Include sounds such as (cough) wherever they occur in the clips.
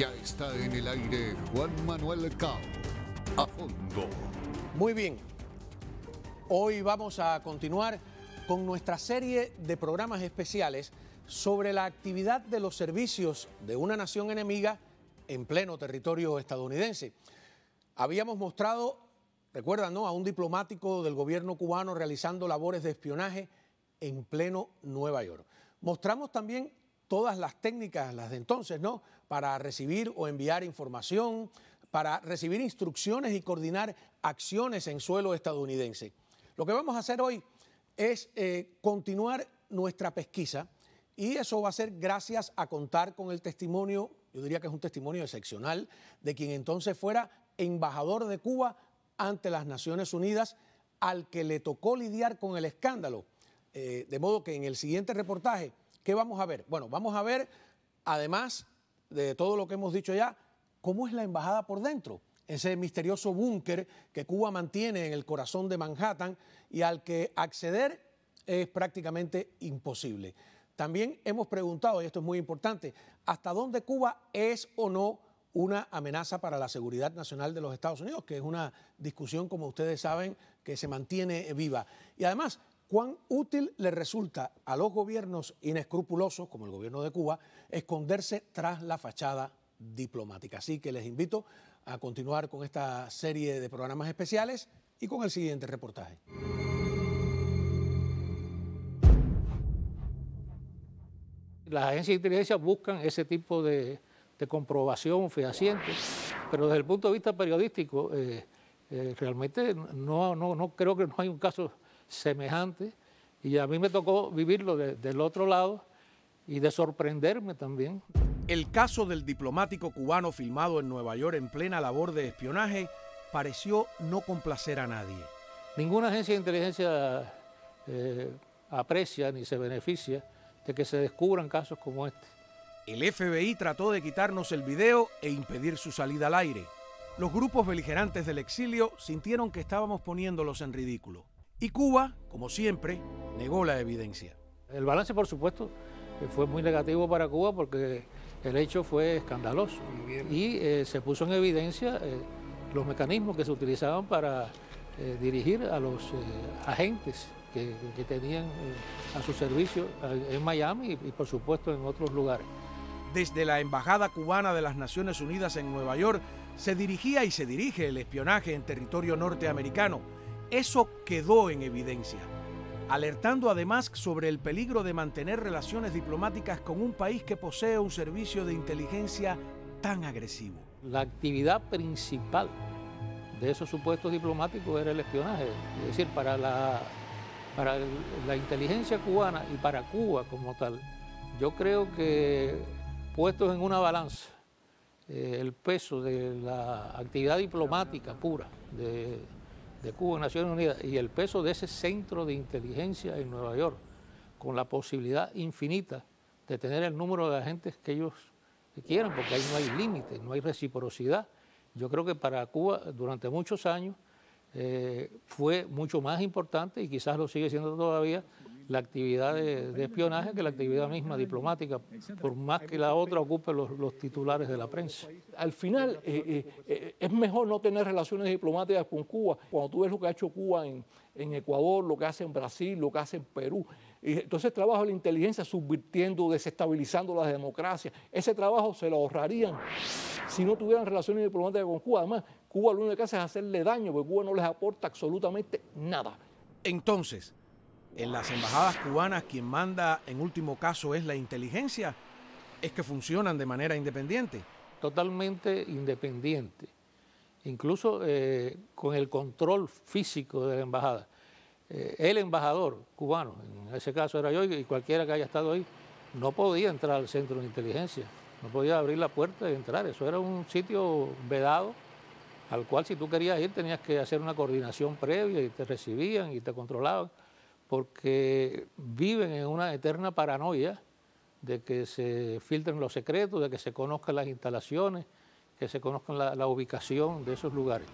Ya está en el aire Juan Manuel Cao. A fondo. Muy bien. Hoy vamos a continuar con nuestra serie de programas especiales sobre la actividad de los servicios de una nación enemiga en pleno territorio estadounidense. Habíamos mostrado, recuerdan, no? a un diplomático del gobierno cubano realizando labores de espionaje en pleno Nueva York. Mostramos también todas las técnicas, las de entonces, ¿no? Para recibir o enviar información, para recibir instrucciones y coordinar acciones en suelo estadounidense. Lo que vamos a hacer hoy es eh, continuar nuestra pesquisa y eso va a ser gracias a contar con el testimonio, yo diría que es un testimonio excepcional, de quien entonces fuera embajador de Cuba ante las Naciones Unidas, al que le tocó lidiar con el escándalo. Eh, de modo que en el siguiente reportaje ¿Qué vamos a ver? Bueno, vamos a ver, además de todo lo que hemos dicho ya, cómo es la embajada por dentro, ese misterioso búnker que Cuba mantiene en el corazón de Manhattan y al que acceder es prácticamente imposible. También hemos preguntado, y esto es muy importante, hasta dónde Cuba es o no una amenaza para la seguridad nacional de los Estados Unidos, que es una discusión, como ustedes saben, que se mantiene viva. Y además, cuán útil le resulta a los gobiernos inescrupulosos, como el gobierno de Cuba, esconderse tras la fachada diplomática. Así que les invito a continuar con esta serie de programas especiales y con el siguiente reportaje. Las agencias de inteligencia buscan ese tipo de, comprobación fehaciente, pero desde el punto de vista periodístico, eh, eh, realmente no, no, no creo que no hay un caso semejante. Y a mí me tocó vivirlo del otro lado y de sorprenderme también. El caso del diplomático cubano filmado en Nueva York en plena labor de espionaje pareció no complacer a nadie. Ninguna agencia de inteligencia eh, aprecia ni se beneficia de que se descubran casos como este. El FBI trató de quitarnos el video e impedir su salida al aire. Los grupos beligerantes del exilio sintieron que estábamos poniéndolos en ridículo. Y Cuba, como siempre, negó la evidencia. El balance, por supuesto, fue muy negativo para Cuba porque el hecho fue escandaloso y eh, se puso en evidencia eh, los mecanismos que se utilizaban para eh, dirigir a los agentes que, tenían a su servicio en Miami y por supuesto en otros lugares. Desde la Embajada Cubana de las Naciones Unidas en Nueva York se dirigía y se dirige el espionaje en territorio norteamericano eso quedó en evidencia, alertando además sobre el peligro de mantener relaciones diplomáticas con un país que posee un servicio de inteligencia tan agresivo. La actividad principal de esos supuestos diplomáticos era el espionaje, es decir, para la, para la inteligencia cubana y para Cuba como tal. Yo creo que puestos en una balanza, eh, el peso de la actividad diplomática pura de de Cuba Naciones Unidas y el peso de ese centro de inteligencia en Nueva York, con la posibilidad infinita de tener el número de agentes que ellos quieran, porque ahí no hay límite, no hay reciprocidad. Yo creo que para Cuba durante muchos años eh, fue mucho más importante y quizás lo sigue siendo todavía la actividad de, espionaje que la actividad misma diplomática, por más que la otra ocupe los, titulares de la prensa. Al final, eh, eh, eh, es mejor no tener relaciones diplomáticas con Cuba. Cuando tú ves lo que ha hecho Cuba en, Ecuador, lo que hace en Brasil, lo que hace en Perú, entonces trabajo la inteligencia subvirtiendo, desestabilizando las democracia... Ese trabajo se lo ahorrarían si no tuvieran relaciones diplomáticas con Cuba. Además, Cuba lo único que hace es hacerle daño, porque Cuba no les aporta absolutamente nada. Entonces, en las embajadas cubanas quien manda en último caso es la inteligencia, es que funcionan de manera independiente. Totalmente independiente, incluso eh, con el control físico de la embajada. Eh, el embajador cubano, en ese caso era yo y cualquiera que haya estado ahí, no podía entrar al centro de inteligencia, no podía abrir la puerta y entrar, eso era un sitio vedado al cual si tú querías ir tenías que hacer una coordinación previa y te recibían y te controlaban porque viven en una eterna paranoia de que se filtren los secretos, de que se conozcan las instalaciones, que se conozcan la, ubicación de esos lugares.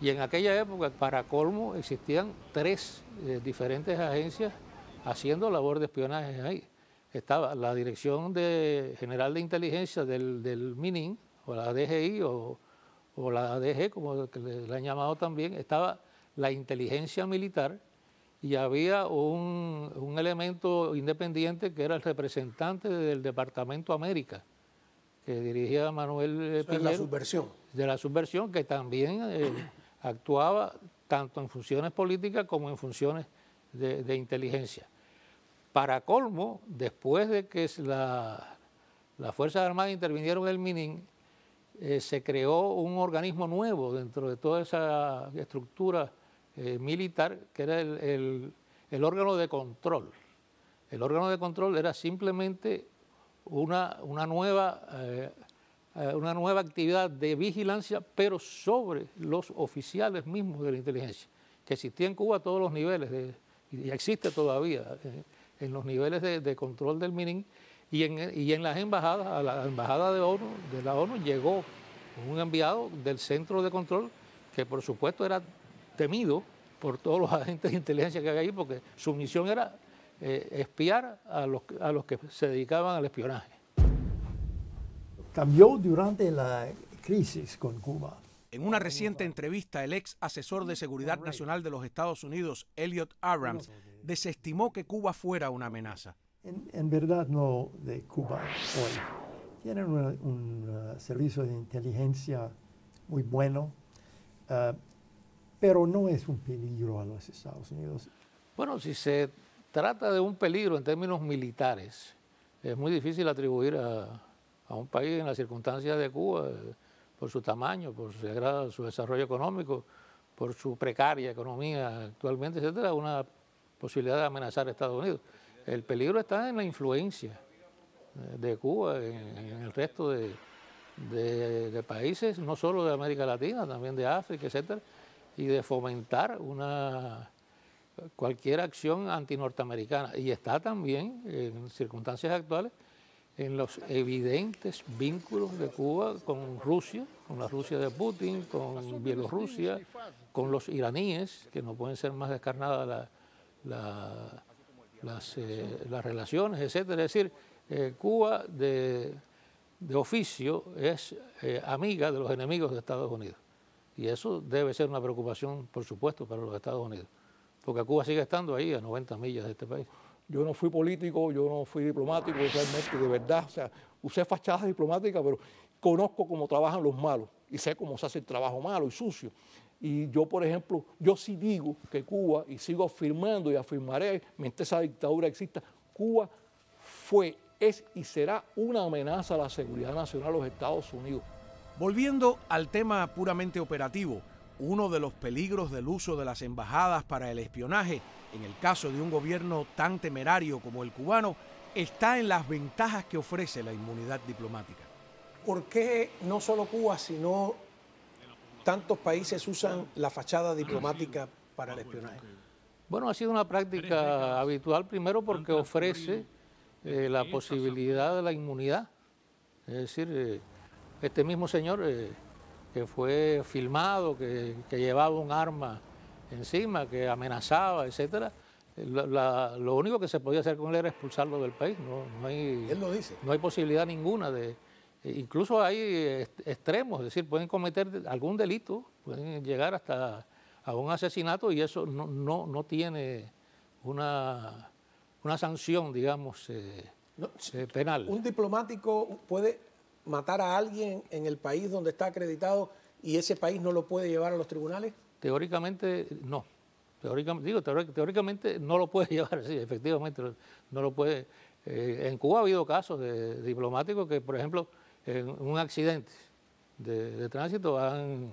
Y en aquella época, para colmo, existían tres eh, diferentes agencias haciendo labor de espionaje ahí. Estaba la Dirección de General de Inteligencia del, del MININ, o la DGI, o, la ADG, e, como la han llamado también, estaba la inteligencia militar, y había un, elemento independiente que era el representante del Departamento América, que dirigía Manuel De eh, la subversión. De la subversión, que también eh, actuaba tanto en funciones políticas como en funciones de, inteligencia. Para colmo, después de que la, las Fuerzas Armadas intervinieron en el Minin, eh, se creó un organismo nuevo dentro de toda esa estructura eh, militar, que era el, órgano de control. El órgano de control era simplemente una, una nueva, eh, eh, una nueva actividad de vigilancia, pero sobre los oficiales mismos de la inteligencia, que existía en Cuba a todos los niveles, y existe todavía, en los niveles de, control del MININ, y en, y en, las embajadas, a la embajada de, ONU, de la ONU llegó un enviado del centro de control, que por supuesto era temido por todos los (laughs) agentes de inteligencia que hay ahí... porque su misión era eh, espiar a los, a los que se dedicaban al espionaje. Cambió durante la crisis con Cuba. En una reciente entrevista, el ex asesor de Seguridad Nacional de los Estados Unidos, Elliot Abrams, desestimó que Cuba fuera una amenaza. En, verdad no de Cuba hoy. Tienen un, uh, servicio de inteligencia muy bueno. Uh, pero no es un peligro a los Estados Unidos. Bueno, si se trata de un peligro en términos militares, es muy difícil atribuir a, un país en las circunstancias de Cuba, eh, por su tamaño, por su, desarrollo económico, por su precaria economía actualmente, etcétera, una posibilidad de amenazar a Estados Unidos. El peligro está en la influencia eh, de Cuba en, el resto de, de países, no solo de América Latina, también de África, etcétera y de fomentar una cualquier acción antinorteamericana. Y está también, en circunstancias actuales, en los evidentes vínculos de Cuba con Rusia, con la Rusia de Putin, con Bielorrusia, con los iraníes, que no pueden ser más descarnadas eh, las, relaciones, etc. Es decir, eh, Cuba de, oficio es eh, amiga de los enemigos de Estados Unidos. Y eso debe ser una preocupación, por supuesto, para los Estados Unidos, porque Cuba sigue estando ahí a 90 millas de este país. Yo no fui político, yo no fui diplomático, realmente, de verdad, o sea, usé fachadas diplomáticas, pero conozco cómo trabajan los malos y sé cómo se hace el trabajo malo y sucio. Y yo, por ejemplo, yo sí digo que Cuba, y sigo afirmando y afirmaré, mientras esa dictadura exista, Cuba fue, es y será una amenaza a la seguridad nacional de los Estados Unidos. Volviendo al tema puramente operativo, uno de los peligros del uso de las embajadas para el espionaje, en el caso de un gobierno tan temerario como el cubano, está en las ventajas que ofrece la inmunidad diplomática. ¿Por qué no solo Cuba, sino tantos países usan la fachada diplomática para el espionaje? Bueno, ha sido una práctica habitual, primero porque ofrece eh, la posibilidad de la inmunidad. Es decir, eh, este mismo señor eh, que fue filmado, que, llevaba un arma encima, que amenazaba, etcétera, lo único que se podía hacer con él era expulsarlo del país. No, no hay, él lo dice. No hay posibilidad ninguna de... E incluso hay extremos, es decir, pueden cometer algún delito, pueden llegar hasta a un asesinato y eso no, no, tiene una, una sanción, digamos, eh, eh, penal. Un diplomático puede matar a alguien en el país donde está acreditado y ese país no lo puede llevar a los tribunales? Teóricamente no. Teóricamente, digo, teóricamente no lo puede (laughs) llevar, sí, efectivamente no lo puede. Eh, en Cuba ha habido casos de diplomáticos que, por ejemplo, en un accidente de, tránsito han,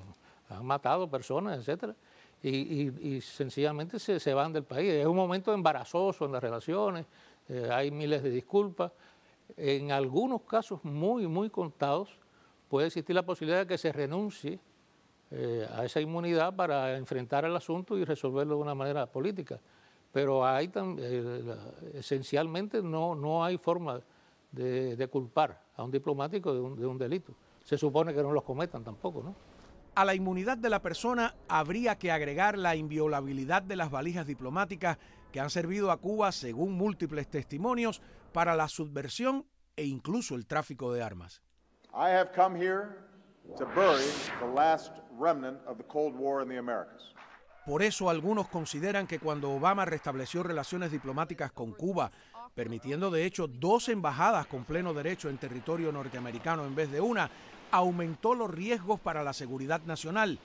matado personas, etcétera, y, sencillamente se, van del país. Es un momento embarazoso en las relaciones, eh, hay miles de disculpas en algunos casos muy, muy contados, puede existir la posibilidad de que se renuncie eh, a esa inmunidad para enfrentar el asunto y resolverlo de una manera política. Pero ahí también, eh, esencialmente no, no hay forma de, culpar a un diplomático de un, de un delito. Se supone que no los cometan tampoco, ¿no? A la inmunidad de la persona habría que agregar la inviolabilidad de las valijas diplomáticas que han servido a Cuba, según múltiples testimonios, para la subversión e incluso el tráfico de armas. Por eso algunos consideran que cuando Obama restableció relaciones diplomáticas con Cuba, permitiendo de hecho dos embajadas con pleno derecho en territorio norteamericano en vez de una, aumentó los riesgos para la seguridad nacional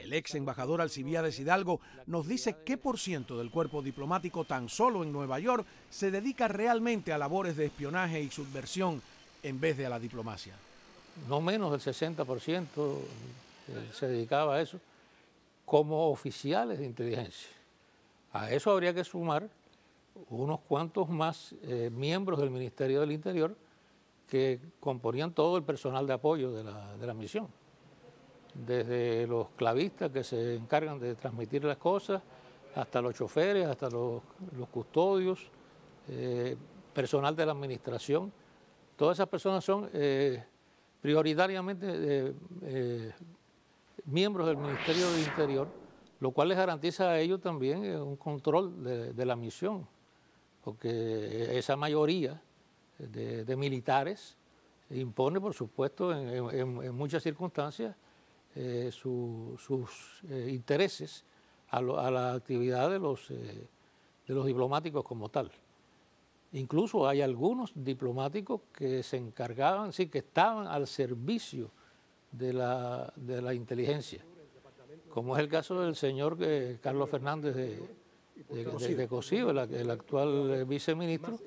el ex embajador Alcibiades Hidalgo nos dice qué por ciento del cuerpo diplomático tan solo en Nueva York se dedica realmente a labores de espionaje y subversión en vez de a la diplomacia. No menos del 60% eh, se dedicaba a eso como oficiales de inteligencia. A eso habría que sumar unos cuantos más eh, miembros del Ministerio del Interior que componían todo el personal de apoyo de la misión desde los clavistas que se encargan de transmitir las cosas, hasta los choferes, hasta los, custodios, eh, personal de la administración. Todas esas personas son eh, prioritariamente eh, miembros del Ministerio del Interior, lo cual les garantiza a ellos también un control de, la misión, porque esa mayoría de, militares impone, por supuesto, en muchas circunstancias, eh, sus eh, intereses a, la actividad eh, de los, diplomáticos como tal. Incluso hay algunos diplomáticos que se encargaban, sí, que estaban al servicio de la, de la inteligencia, como es el caso del señor Carlos Fernández de, de, Cosío, el, actual eh, viceministro,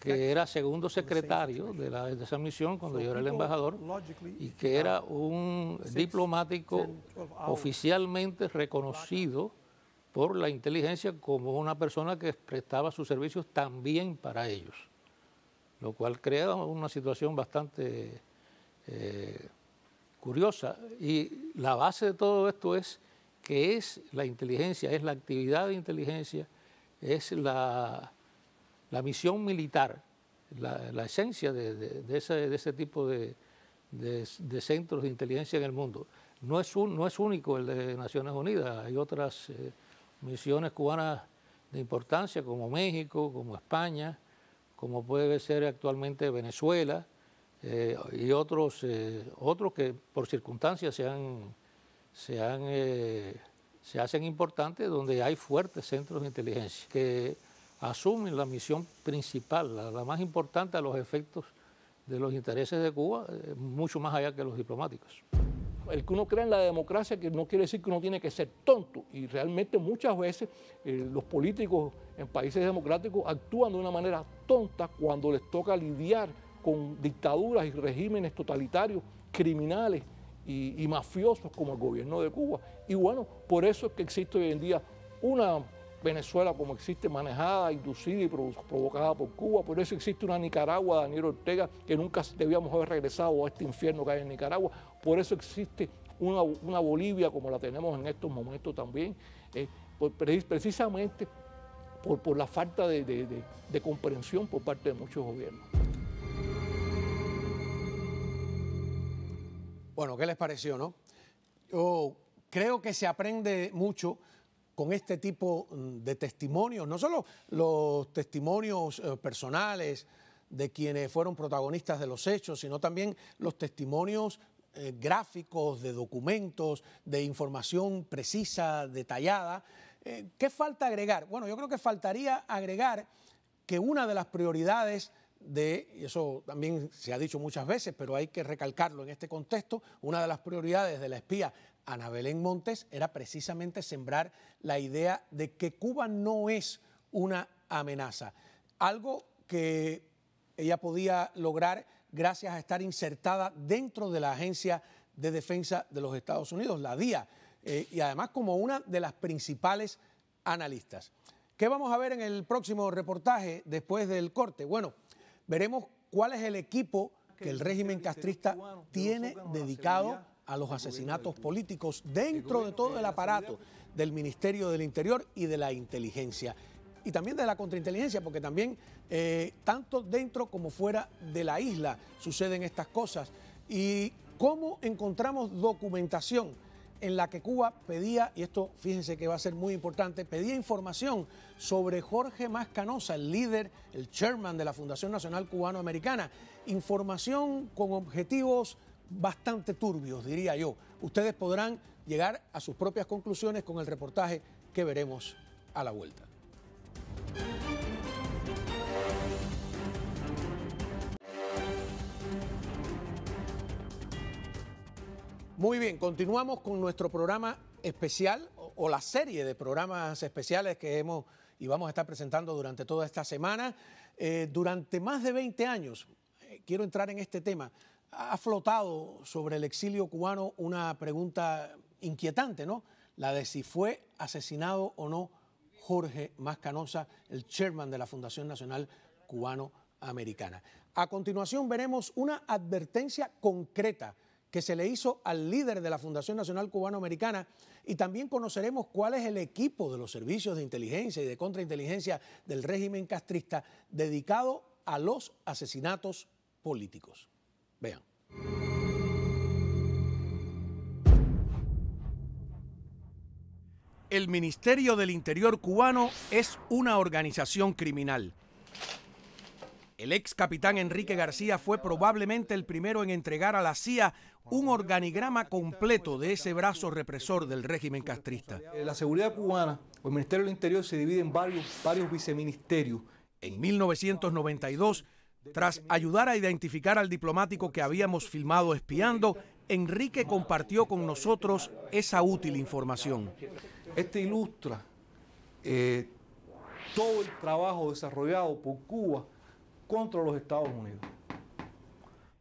que era segundo secretario de, la, esa misión cuando yo era el embajador, y que era un diplomático oficialmente reconocido por la inteligencia como una persona que prestaba sus servicios también para ellos, lo cual crea una situación bastante eh, curiosa. Y la base de todo esto es que es la inteligencia, es la actividad de inteligencia, es la, la misión militar, la, esencia de, ese, tipo de, centros de inteligencia en el mundo. No es, un, no es único el de Naciones Unidas, hay otras eh, misiones cubanas de importancia como México, como España, como puede ser actualmente Venezuela eh, y otros, eh, otros que por circunstancias se han eh, se, hacen importantes donde hay fuertes centros de inteligencia que asumen la misión principal, la, más importante a los efectos de los intereses de Cuba, eh, mucho más allá que los diplomáticos. El que uno cree en la democracia que no quiere decir que uno tiene que ser tonto y realmente muchas veces eh, los políticos en países democráticos actúan de una manera tonta cuando les toca lidiar con dictaduras y regímenes totalitarios, criminales, y, mafiosos como el gobierno de Cuba. Y bueno, por eso es que existe hoy en día una Venezuela como existe, manejada, inducida y provocada por Cuba. Por eso existe una Nicaragua Daniel Ortega que nunca debíamos haber regresado a este infierno que hay en Nicaragua. Por eso existe una, una Bolivia como la tenemos en estos momentos también. Eh, precisamente por, por, la falta de comprensión por parte de muchos gobiernos. Bueno, ¿qué les pareció, no? Yo creo que se aprende mucho con este tipo mm, de testimonios, no solo los testimonios eh, personales de quienes fueron protagonistas de los hechos, sino también los testimonios eh, gráficos, de documentos, de información precisa, detallada. Eh, ¿Qué falta agregar? Bueno, yo creo que faltaría agregar que una de las prioridades de, y eso también se ha dicho muchas veces, pero hay que recalcarlo en este contexto, una de las prioridades de la espía Ana Belén Montes era precisamente sembrar la idea de que Cuba no es una amenaza, algo que ella podía lograr gracias a estar insertada dentro de la Agencia de Defensa de los Estados Unidos, la DIA, eh, y además como una de las principales analistas. ¿Qué vamos a ver en el próximo reportaje después del corte? Bueno, Veremos cuál es el equipo que el régimen castrista tiene dedicado a los asesinatos políticos dentro de todo el aparato del Ministerio del Interior y de la inteligencia. Y también de la contrainteligencia, porque también eh, tanto dentro como fuera de la isla suceden estas cosas. ¿Y cómo encontramos documentación? en la que Cuba pedía, y esto fíjense que va a ser muy importante, pedía información sobre Jorge Mascanosa, el líder, el chairman de la Fundación Nacional Cubano-Americana. Información con objetivos bastante turbios, diría yo. Ustedes podrán llegar a sus propias conclusiones con el reportaje que veremos a la vuelta. Muy bien, continuamos con nuestro programa especial o, la serie de programas especiales que hemos y vamos a estar presentando durante toda esta semana. Eh, durante más de 20 años, eh, quiero entrar en este tema, ha flotado sobre el exilio cubano una pregunta inquietante, ¿no? La de si fue asesinado o no Jorge Mascanosa, el chairman de la Fundación Nacional Cubano Americana. A continuación veremos una advertencia concreta que se le hizo al líder de la Fundación Nacional Cubano-Americana y también conoceremos cuál es el equipo de los servicios de inteligencia y de contrainteligencia del régimen castrista dedicado a los asesinatos políticos. Vean. El Ministerio del Interior cubano es una organización criminal el ex capitán Enrique García fue probablemente el primero en entregar a la CIA un organigrama completo de ese brazo represor del régimen castrista. Eh, la seguridad cubana o el Ministerio del Interior se divide en varios, varios viceministerios. En 1992, tras ayudar a identificar al diplomático que habíamos filmado espiando, Enrique compartió con nosotros esa útil información. Este ilustra eh, todo el trabajo desarrollado por Cuba contra los Estados Unidos.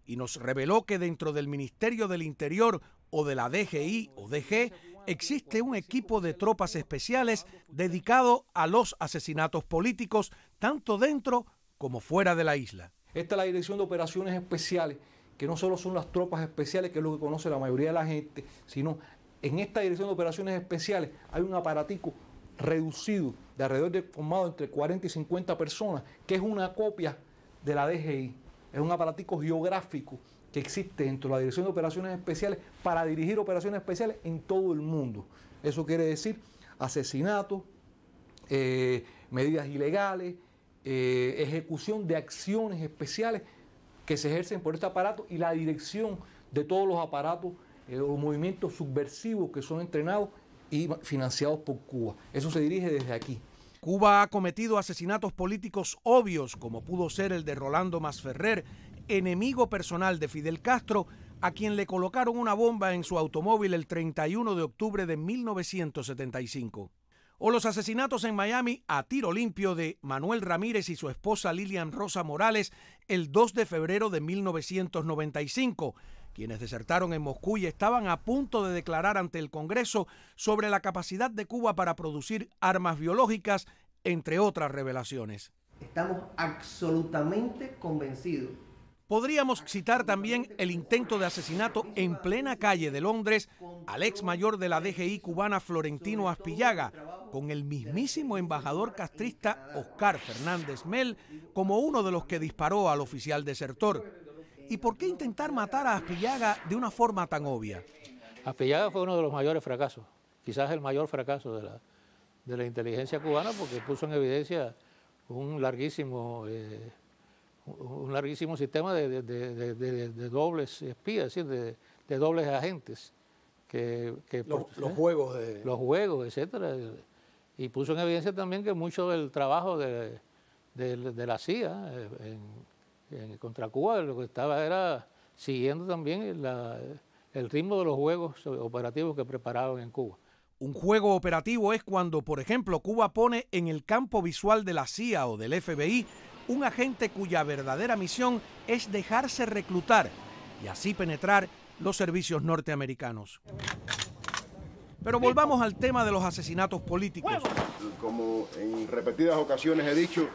Y nos reveló que dentro del Ministerio del Interior o de la DGI o DG existe un equipo de tropas especiales dedicado a los asesinatos políticos, tanto dentro como fuera de la isla. Esta es la Dirección de Operaciones Especiales, que no solo son las tropas especiales, que es lo que conoce la mayoría de la gente, sino en esta Dirección de Operaciones Especiales hay un aparatico reducido de alrededor de formado entre 40 y 50 personas, que es una copia de la DGI. Es un aparatico geográfico que existe dentro de la Dirección de Operaciones Especiales para dirigir operaciones especiales en todo el mundo. Eso quiere decir asesinatos, eh, medidas ilegales, eh, ejecución de acciones especiales que se ejercen por este aparato y la dirección de todos los aparatos eh, los movimientos subversivos que son entrenados y financiados por Cuba. Eso se dirige desde aquí. Cuba ha cometido asesinatos políticos obvios, como pudo ser el de Rolando Masferrer, enemigo personal de Fidel Castro, a quien le colocaron una bomba en su automóvil el 31 de octubre de 1975. O los asesinatos en Miami a tiro limpio de Manuel Ramírez y su esposa Lilian Rosa Morales el 2 de febrero de 1995, quienes desertaron en Moscú y estaban a punto de declarar ante el Congreso sobre la capacidad de Cuba para producir armas biológicas, entre otras revelaciones. Estamos absolutamente convencidos. Podríamos citar también el intento de asesinato en plena calle de Londres al ex mayor de la DGI cubana Florentino Aspillaga, con el mismísimo embajador castrista Oscar Fernández Mel como uno de los que disparó al oficial desertor. ¿Y por qué intentar matar a Aspillaga de una forma tan obvia? Aspillaga fue uno de los mayores fracasos, quizás el mayor fracaso de la, inteligencia cubana porque puso en evidencia un larguísimo, eh, un larguísimo sistema de, dobles espías, es decir, de, dobles agentes. Que, los, ¿eh? juegos. De... Los juegos, etcétera. Y puso en evidencia también que mucho del trabajo de, de la CIA eh, en, contra Cuba lo que estaba era siguiendo también el ritmo de los juegos operativos que preparaban en Cuba. Un juego operativo es cuando, por ejemplo, Cuba pone en el campo visual de la CIA o del FBI un agente cuya verdadera misión es dejarse reclutar y así penetrar los servicios norteamericanos. Pero volvamos al tema de los asesinatos políticos. Como en repetidas ocasiones he dicho,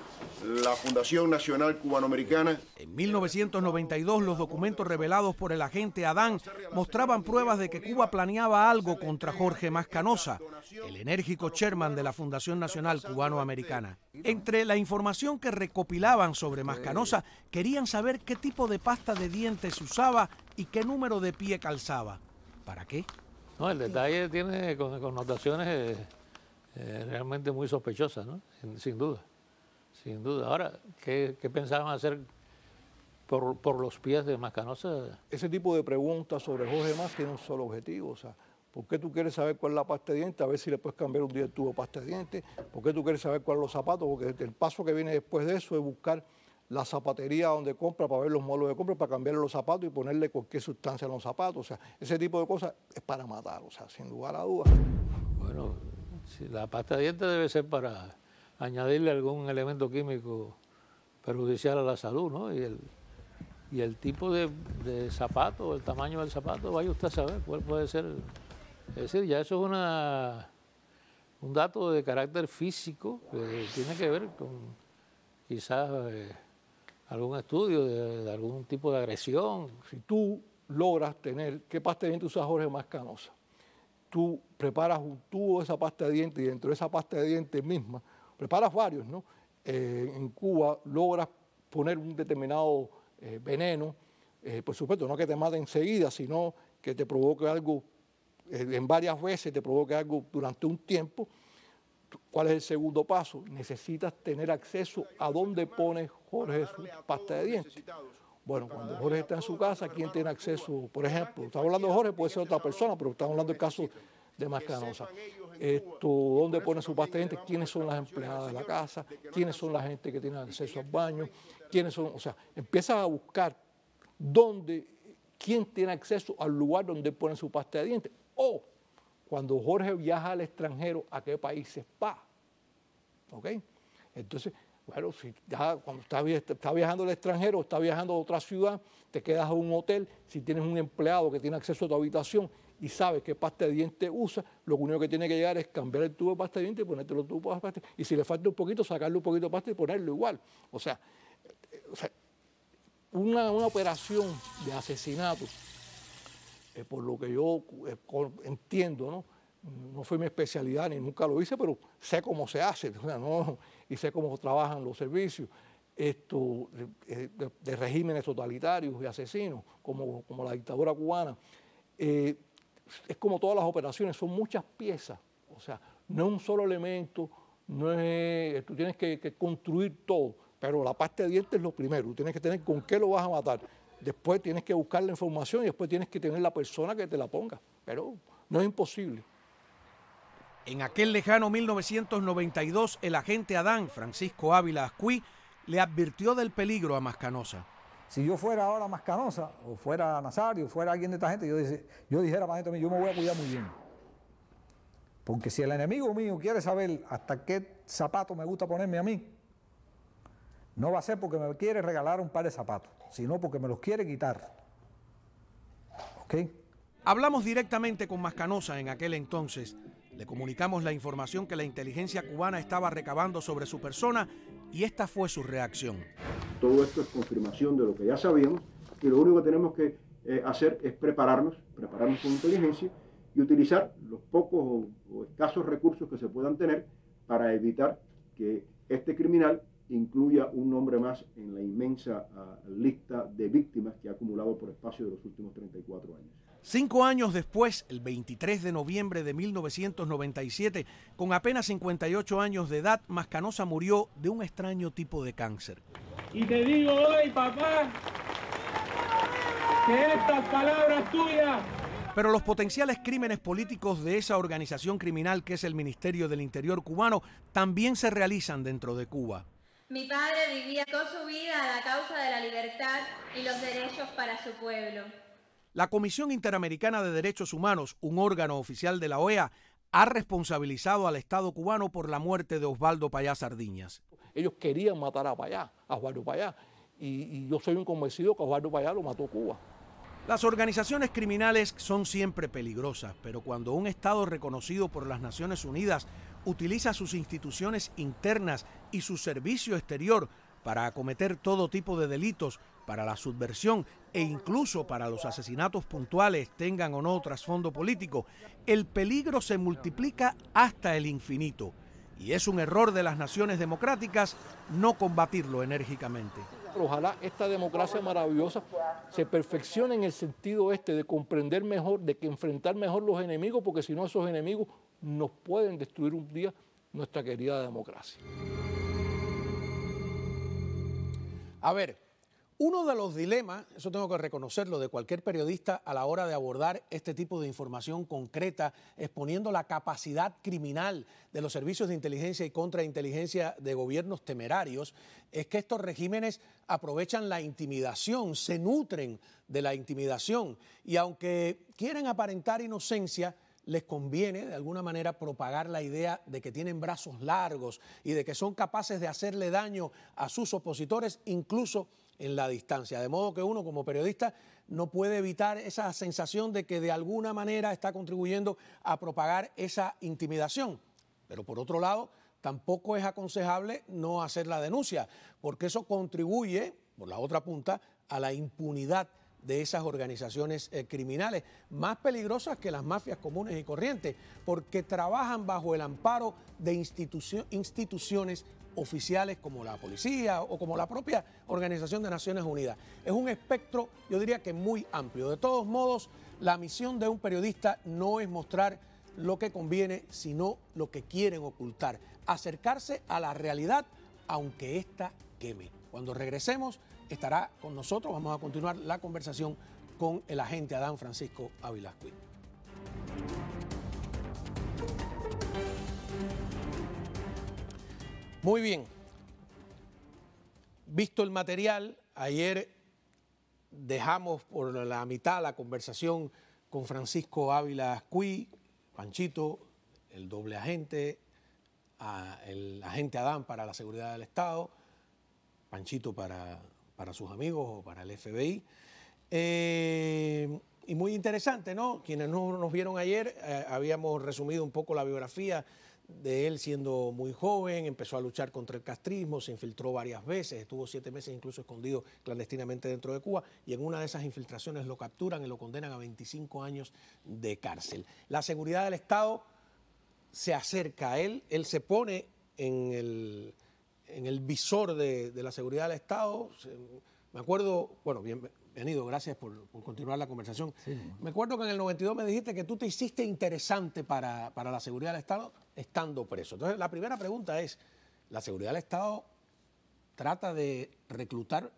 la Fundación Nacional Cubanoamericana... En 1992 los documentos revelados por el agente Adán mostraban pruebas de que Cuba planeaba algo contra Jorge Mascanosa, el enérgico chairman de la Fundación Nacional Cubanoamericana. Entre la información que recopilaban sobre Mascanosa, querían saber qué tipo de pasta de dientes usaba y qué número de pie calzaba. ¿Para qué? No, el detalle tiene connotaciones eh, eh, realmente muy sospechosas, ¿no? Sin, duda, sin duda. Ahora, ¿qué, qué pensaban hacer por, los pies de Mascanosa? Ese tipo de preguntas sobre Jorge Más tiene un solo objetivo, o sea, ¿por qué tú quieres saber cuál es la pasta de dientes? A ver si le puedes cambiar un día el tubo pasta de dientes. ¿Por qué tú quieres saber cuáles son los zapatos? Porque el paso que viene después de eso es buscar la zapatería donde compra para ver los modelos de compra, para cambiarle los zapatos y ponerle cualquier sustancia a los zapatos. O sea, ese tipo de cosas es para matar, o sea, sin lugar a dudas. Bueno, la pasta de dientes debe ser para añadirle algún elemento químico perjudicial a la salud, ¿no? Y el, tipo de, zapato, el tamaño del zapato, vaya usted a saber cuál puede ser. Es decir, ya eso es una, un dato de carácter físico que tiene que ver con quizás... Eh, algún estudio de, algún tipo de agresión. Si tú logras tener, ¿qué pasta de dientes usas, Jorge más canosa? Tú preparas un tubo de esa pasta de dientes y dentro de esa pasta de dientes misma, preparas varios, ¿no? Eh, en Cuba logras poner un determinado eh, veneno, eh, por supuesto, no que te mate enseguida, sino que te provoque algo, en varias veces te provoque algo durante un tiempo, ¿Cuál es el segundo paso? Necesitas tener acceso a dónde pone Jorge su pasta de dientes. Bueno, cuando Jorge está en su casa, ¿quién tiene acceso? Por ejemplo, estamos hablando de Jorge, puede ser otra persona, pero estamos hablando del caso de Mascanosa. Esto, ¿Dónde pone su pasta de dientes? ¿Quiénes son las empleadas de la casa? ¿Quiénes son la gente que tiene acceso al baño? ¿Quiénes son? O sea, empiezas a buscar dónde, quién tiene acceso al lugar donde pone su pasta de dientes. O cuando Jorge viaja al extranjero, ¿a qué países va? ¿Ok? Entonces, bueno, si ya cuando está viajando al extranjero, está viajando a otra ciudad, te quedas a un hotel, si tienes un empleado que tiene acceso a tu habitación y sabes qué pasta de dientes usa, lo único que tiene que llegar es cambiar el tubo de pasta de dientes y ponerte el tubo de pasta Y si le falta un poquito, sacarle un poquito de pasta y ponerlo igual. O sea, eh, una operación de asesinato eh, por lo que yo eh, entiendo, ¿no? fue mi especialidad ni nunca lo hice, pero sé cómo se hace (laughs) y sé cómo trabajan los servicios eh, de, regímenes totalitarios y asesinos, como, la dictadura cubana. es como todas las operaciones, son muchas piezas, o sea, no es un solo elemento, tú tienes que, construir todo, pero la parte de dientes es lo primero, tienes que tener con qué lo vas a matar. Después tienes que buscar la información y después tienes que tener la persona que te la ponga. Pero no es imposible. En aquel lejano 1992, el agente Adán, Francisco Ávila Ascuí, le advirtió del peligro a Mascanosa. Si yo fuera ahora Mascanosa, o fuera Nazario, o fuera alguien de esta gente, yo, dice, yo dijera yo me voy a cuidar muy bien. Porque si el enemigo mío quiere saber hasta qué zapato me gusta ponerme a mí, no va a ser porque me quiere regalar un par de zapatos, sino porque me los quiere quitar. ¿Ok? Hablamos directamente con Mascanosa en aquel entonces. Le comunicamos la información que la inteligencia cubana estaba recabando sobre su persona y esta fue su reacción. Todo esto es confirmación de lo que ya sabíamos y lo único que tenemos que eh, hacer es prepararnos, prepararnos con inteligencia y utilizar los pocos o escasos recursos que se puedan tener para evitar que este criminal incluya un nombre más en la inmensa ah, lista de víctimas que ha acumulado por espacio de los últimos 34 años. Cinco años después, el 23 de noviembre de 1997, con apenas 58 años de edad, Mascanosa murió de un extraño tipo de cáncer. Y te digo hoy, papá, que estas palabras tuyas pero los potenciales crímenes políticos de esa organización criminal que es el Ministerio del Interior cubano también se realizan dentro de Cuba. Mi padre vivía toda su vida a la causa de la libertad y los derechos para su pueblo. La Comisión Interamericana de Derechos Humanos, un órgano oficial de la OEA, ha responsabilizado al Estado cubano por la muerte de Osvaldo Payá Sardiñas. Ellos querían matar a Payá, a Osvaldo Payá, y, yo soy un convencido que Osvaldo Payá lo mató Cuba. Las organizaciones criminales son siempre peligrosas, pero cuando un Estado reconocido por las Naciones Unidas utiliza sus instituciones internas y su servicio exterior para acometer todo tipo de delitos, para la subversión e incluso para los asesinatos puntuales, tengan o no trasfondo político, el peligro se multiplica hasta el infinito. Y es un error de las naciones democráticas no combatirlo enérgicamente ojalá esta democracia maravillosa se perfeccione en el sentido este de comprender mejor, de que enfrentar mejor los enemigos, porque si no esos enemigos nos pueden destruir un día nuestra querida democracia. A ver, uno de los dilemas, eso tengo que reconocerlo, de cualquier periodista a la hora de abordar este tipo de información concreta, exponiendo la capacidad criminal de los servicios de inteligencia y contrainteligencia de gobiernos temerarios, es que estos regímenes aprovechan la intimidación, se nutren de la intimidación y aunque quieren aparentar inocencia, les conviene de alguna manera propagar la idea de que tienen brazos largos y de que son capaces de hacerle daño a sus opositores, incluso en la distancia. De modo que uno como periodista no puede evitar esa sensación de que de alguna manera está contribuyendo a propagar esa intimidación. Pero por otro lado, tampoco es aconsejable no hacer la denuncia, porque eso contribuye, por la otra punta, a la impunidad de esas organizaciones eh, criminales, más peligrosas que las mafias comunes y corrientes, porque trabajan bajo el amparo de instituciones instituciones oficiales como la policía o como la propia Organización de Naciones Unidas. Es un espectro, yo diría que muy amplio. De todos modos, la misión de un periodista no es mostrar lo que conviene, sino lo que quieren ocultar. Acercarse a la realidad, aunque esta queme. Cuando regresemos, estará con nosotros, vamos a continuar la conversación con el agente Adán Francisco Avilasquín. Muy bien. Visto el material, ayer dejamos por la mitad la conversación con Francisco Ávila Cui, Panchito, el doble agente, el agente Adán para la seguridad del Estado, Panchito para, para sus amigos o para el FBI. Eh, y muy interesante, ¿no? Quienes no nos vieron ayer, eh, habíamos resumido un poco la biografía de él siendo muy joven, empezó a luchar contra el castrismo, se infiltró varias veces, estuvo siete meses incluso escondido clandestinamente dentro de Cuba y en una de esas infiltraciones lo capturan y lo condenan a 25 años de cárcel. La seguridad del Estado se acerca a él, él se pone en el, visor de, la seguridad del Estado. me acuerdo, bueno, bienvenido, gracias por, continuar la conversación. Me acuerdo que en el 92 me dijiste que tú te hiciste interesante para la seguridad del Estado estando preso. Entonces, la primera pregunta es, ¿la seguridad del Estado trata de reclutar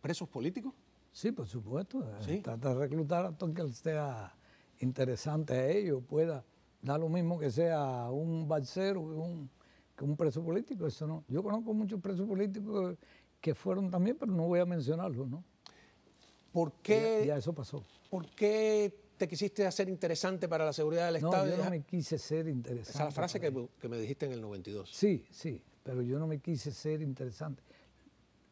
presos políticos? Sí, por supuesto. Eh, trata de reclutar a todo que sea interesante a ellos, pueda dar lo mismo que sea un balsero que un, que un preso político. Eso no. Yo conozco muchos presos políticos que fueron también, pero no voy a mencionarlos, ¿no? ¿Por qué? ya eso pasó. ¿Por qué te quisiste hacer interesante para la seguridad del no, Estado. Yo no me quise ser interesante. Esa es la frase que, me dijiste en el 92. Sí, sí, pero yo no me quise ser interesante.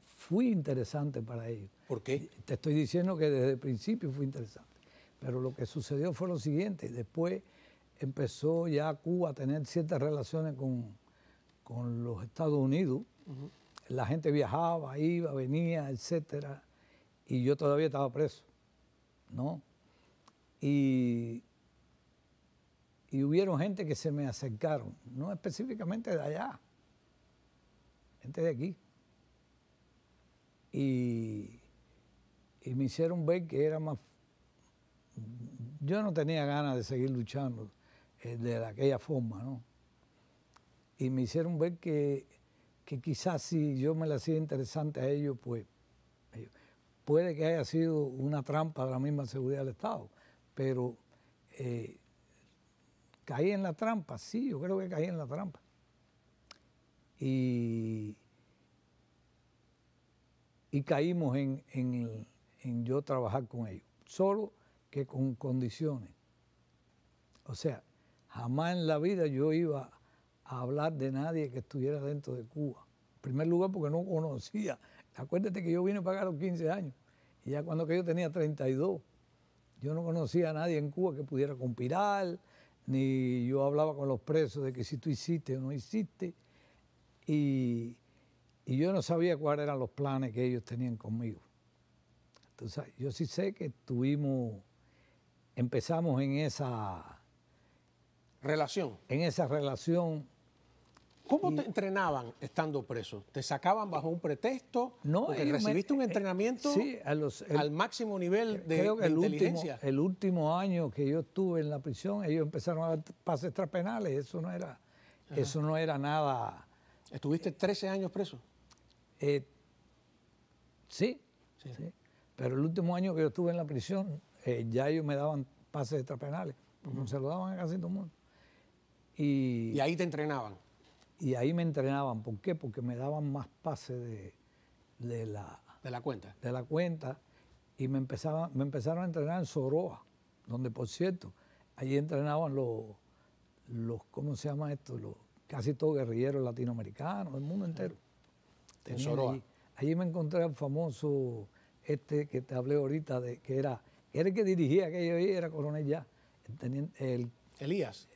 Fui interesante para ellos. ¿Por qué? Te estoy diciendo que desde el principio fui interesante. Pero lo que sucedió fue lo siguiente. Después empezó ya Cuba a tener ciertas relaciones con, los Estados Unidos. La gente viajaba, iba, venía, etcétera. Y yo todavía estaba preso. ¿No? Y, y hubieron gente que se me acercaron, no específicamente de allá, gente de aquí. Y, me hicieron ver que era más... Yo no tenía ganas de seguir luchando eh, de aquella forma, ¿no? Y me hicieron ver que, que quizás si yo me la hacía interesante a ellos, pues puede que haya sido una trampa de la misma seguridad del Estado pero eh, caí en la trampa, sí, yo creo que caí en la trampa. Y, caímos en, yo trabajar con ellos, solo que con condiciones. O sea, jamás en la vida yo iba a hablar de nadie que estuviera dentro de Cuba. En primer lugar, porque no conocía. Acuérdate que yo vine a pagar los 15 años, y ya cuando que yo tenía 32 yo no conocía a nadie en Cuba que pudiera conspirar, ni yo hablaba con los presos de que si tú hiciste o no hiciste. Y, yo no sabía cuáles eran los planes que ellos tenían conmigo. Entonces, yo sí sé que tuvimos, empezamos en esa relación. En esa relación ¿Cómo te entrenaban estando preso? ¿Te sacaban bajo un pretexto? No, recibiste un eh, entrenamiento al máximo nivel de, el Último, el último año que yo estuve en la prisión, ellos empezaron a dar pases traspenales. Eso no era, eso no era nada. ¿Estuviste 13 años preso? Eh, sí, sí, Pero el último año que yo estuve en la prisión, eh, ya ellos me daban pases extrapenales, porque se lo daban a casi todo el mundo. y ahí te entrenaban. Y ahí me entrenaban. ¿Por qué? Porque me daban más pase de, de, la, cuenta. De la cuenta. Y me, me empezaron a entrenar en Soroa, donde por cierto, allí entrenaban los, los ¿cómo se llama esto? Los, casi todos guerrilleros latinoamericanos, del mundo entero. En Soroa. Allí, me encontré al famoso, este que te hablé ahorita, de, que era, el que dirigía aquello ahí, era coronel ya. El, Elías.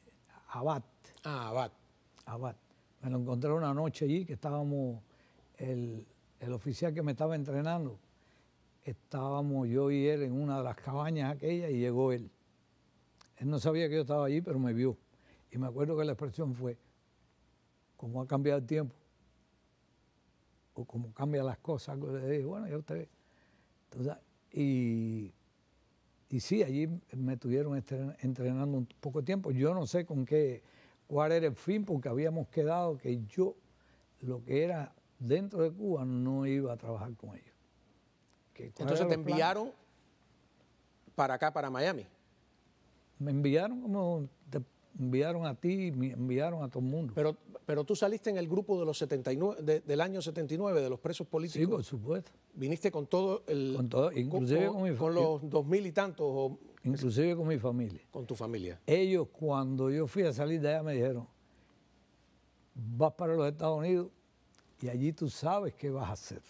Abad. Ah, Abad. Abad. Me lo encontré una noche allí que estábamos, el, oficial que me estaba entrenando, estábamos yo y él en una de las cabañas aquella y llegó él. Él no sabía que yo estaba allí, pero me vio. Y me acuerdo que la expresión fue, ¿cómo ha cambiado el tiempo, o ¿cómo cambian las cosas, le dije, bueno, ya usted ve. y, y sí, allí me tuvieron entrenando un poco tiempo. Yo no sé con qué cuál era el fin, porque habíamos quedado que yo, lo que era dentro de Cuba, no iba a trabajar con ellos. Entonces te enviaron para acá, para Miami. Me enviaron como te enviaron a ti, me enviaron a todo el mundo. Pero, pero tú saliste en el grupo de los 79, del año 79, de los presos políticos. Sí, por supuesto. Viniste con todo el... Con todo, inclusive con, los dos mil y tantos inclusive con mi familia. Con tu familia. Ellos cuando yo fui a salir de allá me dijeron, vas para los Estados Unidos y allí tú sabes qué vas a hacer.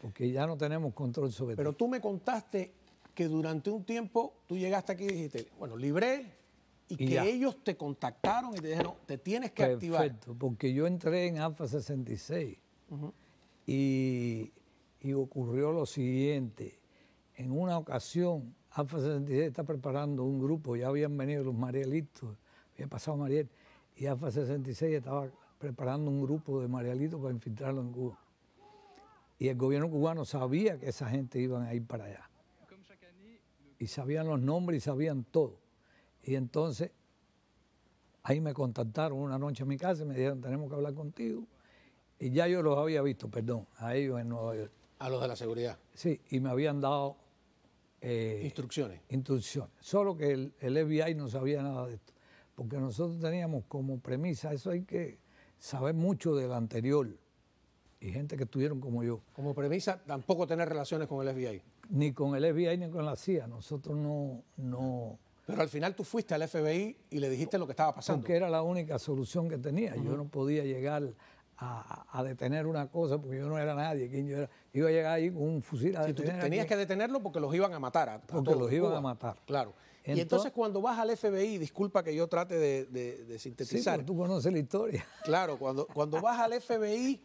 Porque ya no tenemos control sobre Pero tú me contaste que durante un tiempo tú llegaste aquí y dijiste, bueno, libré y, que ellos te contactaron y te dijeron, te tienes que activar. Perfecto, porque yo entré en Alfa 66 y ocurrió lo siguiente en una ocasión, Alfa 66 está preparando un grupo, ya habían venido los Marielitos, había pasado Mariel, y Alfa 66 estaba preparando un grupo de marialitos para infiltrarlo en Cuba. Y el gobierno cubano sabía que esa gente iba a ir para allá. Y sabían los nombres y sabían todo. Y entonces ahí me contactaron una noche en mi casa y me dijeron, tenemos que hablar contigo. Y ya yo los había visto, perdón, a ellos en Nueva York. A los de la seguridad. Sí, y me habían dado eh, instrucciones. Instrucciones. Solo que el, FBI no sabía nada de esto. Porque nosotros teníamos como premisa, eso hay que saber mucho del anterior. Y gente que estuvieron como yo. Como premisa, tampoco tener relaciones con el FBI. Ni con el FBI ni con la CIA. Nosotros no. no Pero al final tú fuiste al FBI y le dijiste lo que estaba pasando. Porque era la única solución que tenía. Yo no podía llegar a, detener una cosa, porque yo no era nadie. ¿quién Iba a llegar ahí con un fusil a tenías que detenerlo porque los iban a matar. A, porque los iban a matar. Claro. y entonces cuando vas al FBI, disculpa que yo trate de, sintetizar. tú conoces la historia. Claro, cuando, cuando vas al FBI,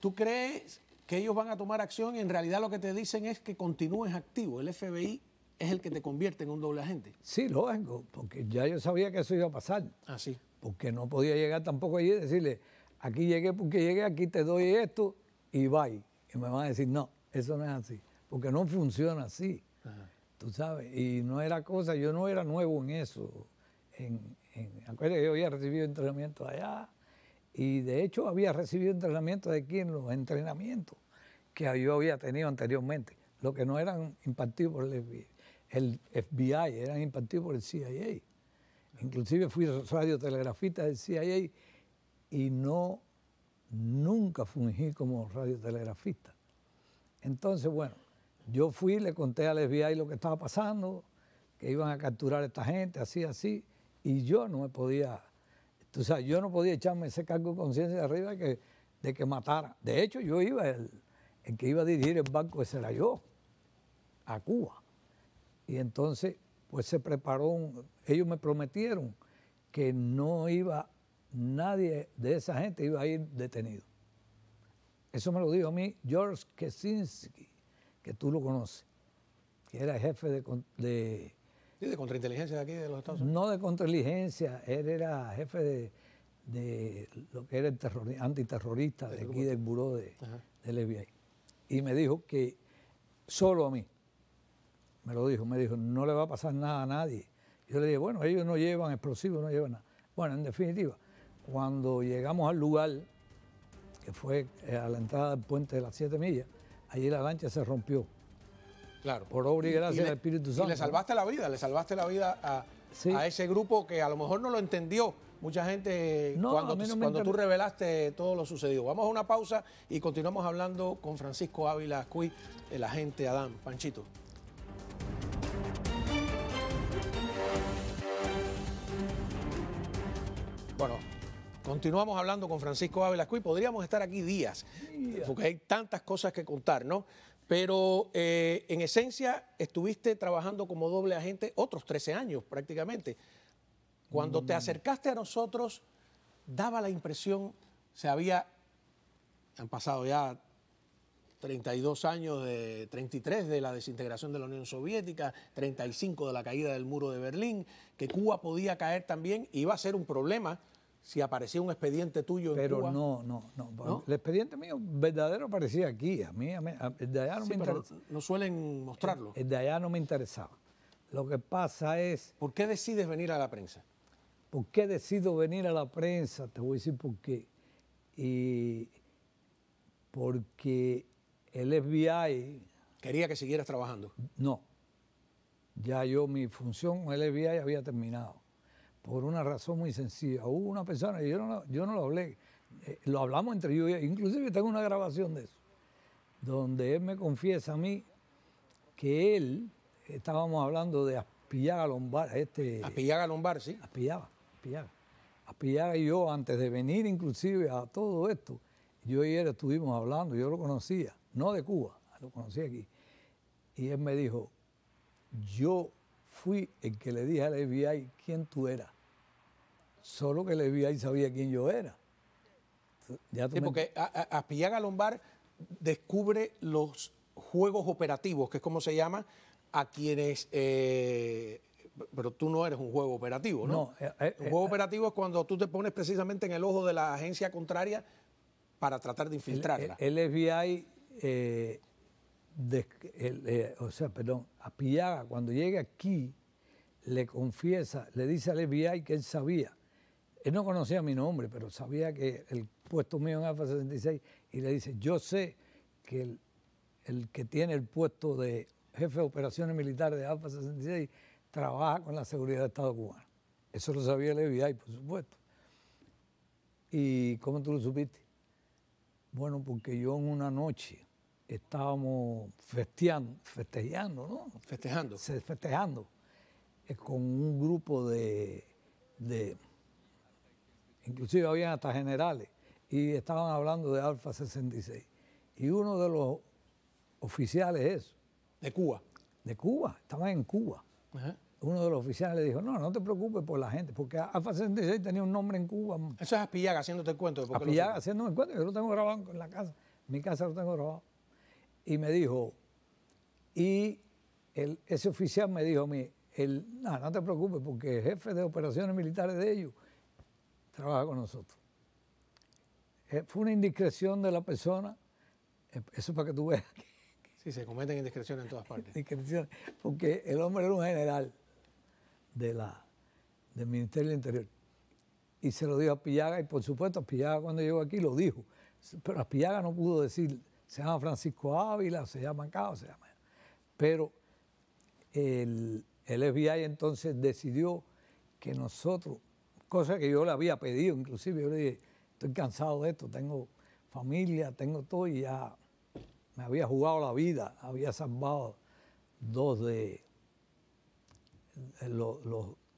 tú crees que ellos van a tomar acción y en realidad lo que te dicen es que continúes activo. El FBI es el que te convierte en un doble agente. Sí, lógico, porque ya yo sabía que eso iba a pasar. Así. Ah, porque no podía llegar tampoco allí y decirle, aquí llegué porque llegué, aquí te doy esto y bye. Y me van a decir, no, eso no es así, porque no funciona así. Tú sabes, y no era cosa, yo no era nuevo en eso. En, que yo había recibido entrenamiento allá y de hecho había recibido entrenamiento de aquí en los entrenamientos que yo había tenido anteriormente, lo que no eran impartidos por el FBI, eran impartidos por el CIA. Inclusive fui radiotelegrafista del CIA y no, nunca fungí como radiotelegrafista. Entonces, bueno, yo fui, le conté a lesbia FBI lo que estaba pasando, que iban a capturar a esta gente, así, así, y yo no me podía, tú sabes, yo no podía echarme ese cargo de conciencia de arriba que, de que matara. De hecho, yo iba, el, que iba a dirigir el banco ese era yo, a Cuba. Y entonces, pues se preparó, ellos me prometieron que no iba nadie de esa gente iba a ir detenido. Eso me lo dijo a mí George Kaczynski, que tú lo conoces, que era jefe de... de contrainteligencia de aquí, de los Estados Unidos. No de contrainteligencia, él era jefe de, lo que era el antiterrorista de aquí del buró de, del FBI. Y me dijo que solo a mí, me lo dijo, me dijo, no le va a pasar nada a nadie. Yo le dije, bueno, ellos no llevan explosivos, no llevan nada. Bueno, en definitiva, cuando llegamos al lugar, que fue eh, a la entrada del puente de las Siete Millas, allí la lancha se rompió. Claro. Por obra y gracia del Espíritu Santo. Y le salvaste la vida, le salvaste la vida a, ese grupo que a lo mejor no lo entendió mucha gente cuando, cuando tú revelaste todo lo sucedido. Vamos a una pausa y continuamos hablando con Francisco Ávila Cuy, el agente Adán. Panchito. Continuamos hablando con Francisco Ávila y podríamos estar aquí días, porque hay tantas cosas que contar, ¿no? Pero eh, en esencia estuviste trabajando como doble agente otros 13 años prácticamente. Cuando te mm. acercaste a nosotros, daba la impresión, se había, han pasado ya 32 años de 33 de la desintegración de la Unión Soviética, 35 de la caída del muro de Berlín, que Cuba podía caer también, iba a ser un problema si aparecía un expediente tuyo pero en Cuba. no, no, no, no, El expediente mío verdadero aparecía aquí. A mí, a mí de allá no me No suelen mostrarlo. el, de allá no me interesaba. Lo que pasa es. ¿Por qué decides venir a la prensa? ¿Por qué decido venir a la prensa? Te voy a decir por qué. Y porque el FBI. ¿Quería que siguieras trabajando? No. Ya yo, mi función en el FBI había terminado por una razón muy sencilla. Hubo una persona, y yo no, lo hablé, eh, lo hablamos entre yo y él inclusive tengo una grabación de eso, donde él me confiesa a mí que él, estábamos hablando de a Lombar, este... a Lombar, sí. Aspillaga, Aspillaga. Aspillaga y yo, antes de venir inclusive a todo esto, yo y él estuvimos hablando, yo lo conocía, no de Cuba, lo conocí aquí. Y él me dijo, yo fui el que le dije al FBI quién tú eras solo que le FBI sabía quién yo era. Ya sí, porque Aspillaga Lombar descubre los juegos operativos, que es como se llama, a quienes... Eh, pero tú no eres un juego operativo, ¿no? no eh, eh, un juego operativo es cuando tú te pones precisamente en el ojo de la agencia contraria para tratar de infiltrarla. El, FBI, o sea, perdón, Aspillaga cuando llega aquí le confiesa, le dice al FBI que él sabía él eh, no conocía mi nombre, pero sabía que el puesto mío en Alfa 66 y le dice, yo sé que el, que tiene el puesto de jefe de operaciones militares de Alfa 66 trabaja con la seguridad del Estado cubano. Eso lo sabía el FBI, por supuesto. ¿Y cómo tú lo supiste? Bueno, porque yo en una noche estábamos festeando, festejando, ¿no? Festejando. Se, festejando eh, con un grupo de inclusive habían hasta generales, y estaban hablando de Alfa 66. Y uno de los oficiales es ¿De Cuba? De Cuba, estaban en Cuba. Uno de los oficiales le dijo, no, no te preocupes por la gente, porque Alfa 66 tenía un nombre en Cuba. Eso es Aspillaga haciéndote el cuento. Aspillaga haciéndome el cuento, yo lo tengo grabado en la casa, en mi casa lo tengo grabado. Y me dijo, y ese oficial me dijo a mí, el, no, no te preocupes, porque el jefe de operaciones militares de ellos trabaja con nosotros. Eh, fue una indiscreción de la persona, eh, eso para que tú veas. Sí, se cometen indiscreciones en todas partes. Indiscreciones, porque el hombre era un general de la, del Ministerio del Interior y se lo dio a Pillaga, y por supuesto a Pillaga cuando llegó aquí lo dijo, pero a Pillaga no pudo decir, se llama Francisco Ávila, se llama Cao, se llama... Pero el, el FBI entonces decidió que nosotros cosa que yo le había pedido, inclusive yo le dije, estoy cansado de esto, tengo familia, tengo todo y ya me había jugado la vida, había salvado dos de, eh, los,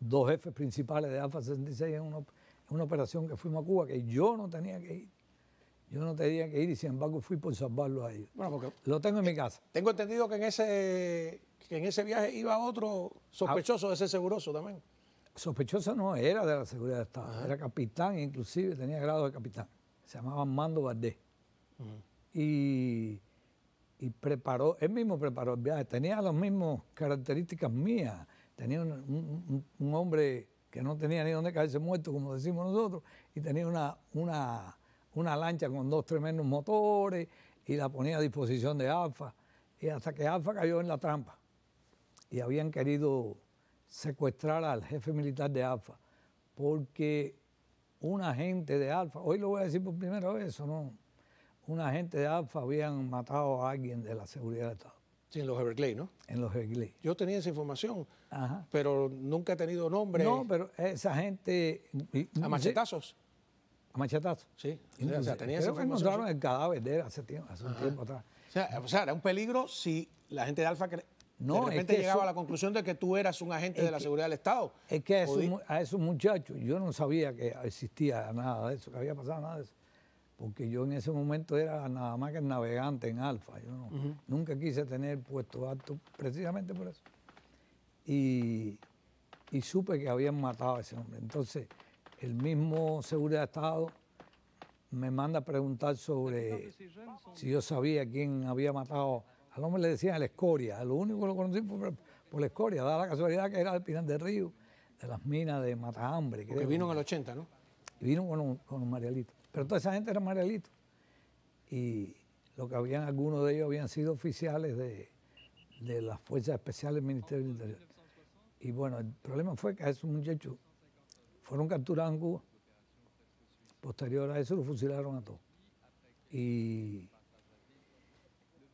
dos jefes principales de Alfa 66 en una, operación que fuimos a Cuba que yo no tenía que ir. Yo no tenía que ir y sin embargo fui por salvarlo a ellos. Bueno, porque lo tengo en mi casa. Tengo entendido que en ese, que en ese viaje iba otro ah, sospechoso de ese seguroso también. Sospechoso no, era de la seguridad de Estado, era capitán, inclusive tenía grado de capitán. Se llamaba Mando Valdés. Y, preparó, él mismo preparó el viaje. Tenía las mismas características mías. Tenía un, hombre que no tenía ni dónde caerse muerto, como decimos nosotros, y tenía una, una, una lancha con dos tremendos motores y la ponía a disposición de Alfa. Y hasta que Alfa cayó en la trampa. Y habían querido secuestrar al jefe militar de ALFA, porque un agente de ALFA, hoy lo voy a decir por primera vez, no, un agente de ALFA habían matado a alguien de la seguridad de Estado. Sí, en los Everglades, ¿no? En los Everglades. Yo tenía esa información, pero nunca he tenido nombre. No, pero esa gente... ¿A machetazos? A machetazos. Sí, o sea, tenía esa encontraron el cadáver de él hace, tiempo, hace un tiempo atrás. o sea, era un peligro si la gente de Alfa no, de repente llegaba a la conclusión de que tú eras un agente de la seguridad del Estado. Es que a esos, muchachos, yo no sabía que existía nada de eso, que había pasado nada de eso, porque yo en ese momento era nada más que navegante en Alfa. Yo nunca quise tener puesto alto precisamente por eso. Y, supe que habían matado a ese hombre. Entonces, el mismo seguridad de Estado me manda a preguntar sobre si yo sabía quién había matado al hombre le decían la escoria, lo único que lo conocí por, por la escoria, Da la casualidad que era al Piran del río, de las minas de Matahambre. Que vino en el 80, ¿no? Y vino con un, con Marialito. Pero toda esa gente era Marialito. Y lo que habían, algunos de ellos habían sido oficiales de, de las fuerzas especiales del Ministerio del Interior. Y bueno, el problema fue que a esos muchachos fueron capturados en Cuba. Posterior a eso lo fusilaron a todos. Y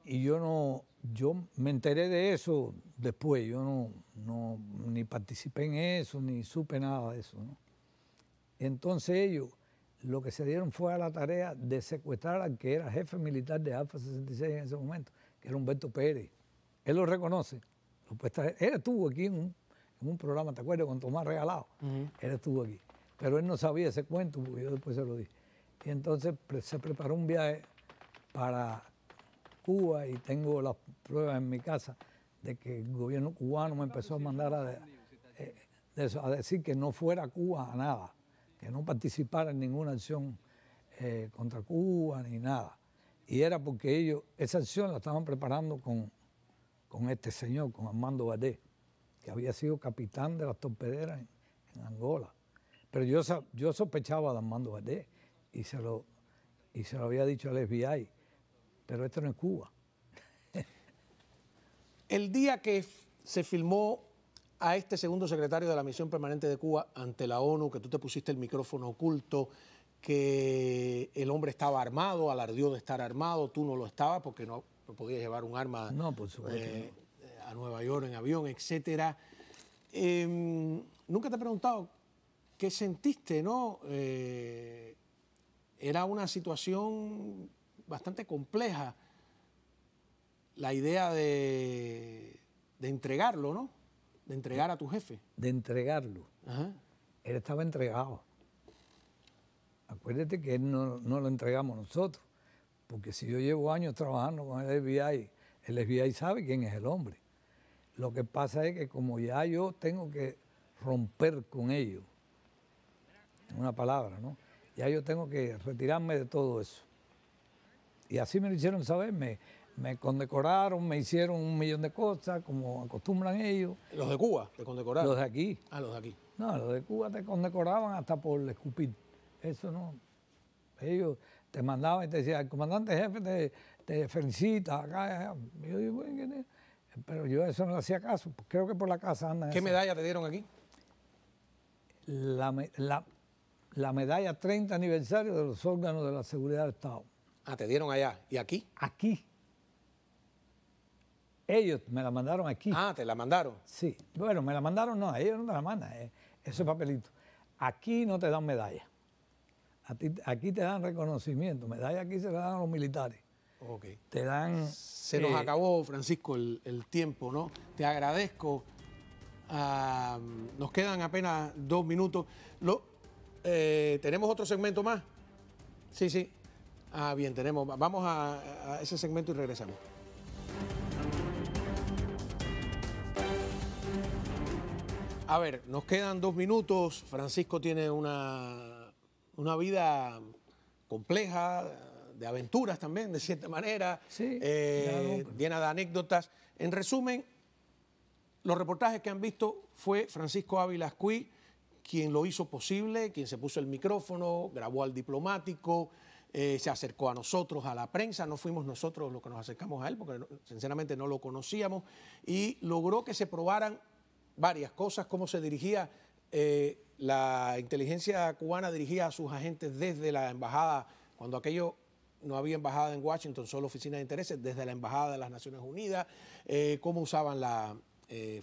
y yo no, yo me enteré de eso después, yo no, ni participé en eso, ni supe nada de eso. Entonces ellos lo que se dieron fue a la tarea de secuestrar al que era jefe militar de Alfa 66 en ese momento, que era Humberto Pérez. Él lo reconoce. Lo él estuvo aquí en un, programa, ¿te acuerdas? Con Tomás Regalado. Él estuvo aquí. Pero él no sabía ese cuento, porque yo después se lo dije. Y entonces se preparó un viaje para Cuba y tengo las pruebas en mi casa de que el gobierno cubano me empezó a mandar a, eh, decir que no fuera Cuba a nada, que no participara en ninguna acción eh, contra Cuba ni nada. Y era porque ellos, esa acción la estaban preparando con, con este señor, con Armando Badé, que había sido capitán de las torpederas en, Angola. Pero yo, yo sospechaba de Armando Badé y se lo, y se lo había dicho al FBI pero esto no es Cuba. (laughs) El día que se filmó a este segundo secretario de la Misión Permanente de Cuba ante la ONU, que tú te pusiste el micrófono oculto, que el hombre estaba armado, alardió de estar armado, tú no lo estabas porque no, podías llevar un arma eh, no, a Nueva York en avión, etc. Em, nunca te he preguntado qué sentiste, ¿no? Eh, era una situación bastante compleja la idea de, entregarlo, ¿no? De entregar a tu jefe. De entregarlo. Él estaba entregado. Acuérdate que él no, lo entregamos nosotros, porque si yo llevo años trabajando con el FBI, el FBI sabe quién es el hombre. Lo que pasa es que como ya yo tengo que romper con ellos, en una palabra, ¿no? Ya yo tengo que retirarme de todo eso. Y así me lo hicieron saber, me, me condecoraron, me hicieron un millón de cosas, como acostumbran ellos. ¿Los de Cuba te condecoraron? Los de aquí. Ah, los de aquí. No, los de Cuba te condecoraban hasta por escupir. Eso no. Ellos te mandaban y te decían, el comandante jefe te, te felicita, acá, yo digo, bueno, ¿quién es? Pero yo eso no le hacía caso, pues, creo que por la casa andan. ¿Qué medalla te dieron aquí? La, la medalla 30 aniversario de los órganos de la seguridad del Estado. Ah, te dieron allá. ¿Y aquí? Aquí. Ellos me la mandaron aquí. Ah, te la mandaron. Sí. Bueno, me la mandaron, no, ellos no te la mandan, eh, ese papelito. Aquí no te dan medalla. aquí te dan reconocimiento. Medalla aquí se la dan a los militares. Ok. Te dan. Se nos eh, acabó, Francisco, el, tiempo, ¿no? Te agradezco. Ah, nos quedan apenas dos minutos. Eh, ¿Tenemos otro segmento más? Sí, sí. Ah, bien, tenemos. Vamos a, ese segmento y regresamos. A ver, nos quedan dos minutos. Francisco tiene una, vida compleja, de aventuras también, de cierta manera, eh, llena de anécdotas. En resumen, los reportajes que han visto fue Francisco Ávila Ascuí, quien lo hizo posible, quien se puso el micrófono, grabó al diplomático, eh, se acercó a nosotros, a la prensa, no fuimos nosotros los que nos acercamos a él, porque sinceramente no lo conocíamos, y logró que se probaran varias cosas, cómo se dirigía, eh, la inteligencia cubana dirigía a sus agentes desde la embajada, cuando aquello no había embajada en Washington, solo oficina de intereses, desde la embajada de las Naciones Unidas, eh, cómo usaban la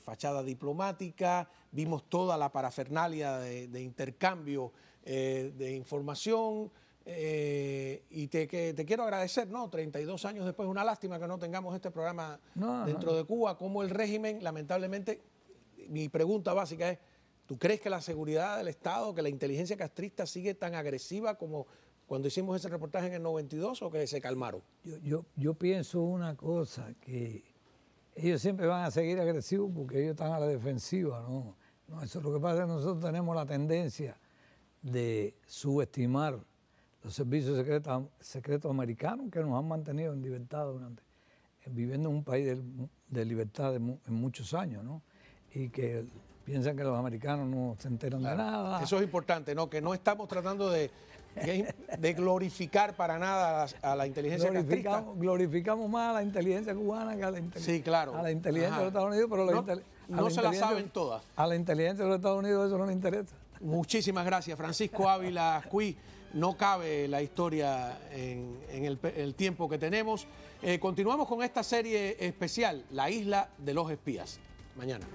fachada diplomática, vimos toda la parafernalia de, intercambio de información, eh, y te, te quiero agradecer, ¿no? 32 años después, una lástima que no tengamos este programa dentro de Cuba, como el régimen, lamentablemente, mi pregunta básica es, ¿tú crees que la seguridad del Estado, que la inteligencia castrista sigue tan agresiva como cuando hicimos ese reportaje en el 92 o que se calmaron? Yo, yo, yo pienso una cosa, que ellos siempre van a seguir agresivos porque ellos están a la defensiva, ¿no? no eso es lo que pasa nosotros tenemos la tendencia de subestimar los servicios secretos, secretos americanos que nos han mantenido en libertad durante, viviendo en un país de, libertad en muchos años, ¿no? Y que piensan que los americanos no se enteran de nada. Eso es importante, ¿no? Que no estamos tratando de, glorificar para nada a, la, inteligencia glorificamos, Glorificamos más a la inteligencia cubana que a la, sí, claro. a la inteligencia de los Estados Unidos, pero se la saben todas. A la inteligencia de los Estados Unidos eso no le interesa. Muchísimas gracias, Francisco Ávila Cui no cabe la historia en, el, tiempo que tenemos. Eh, continuamos con esta serie especial, La Isla de los Espías. Mañana.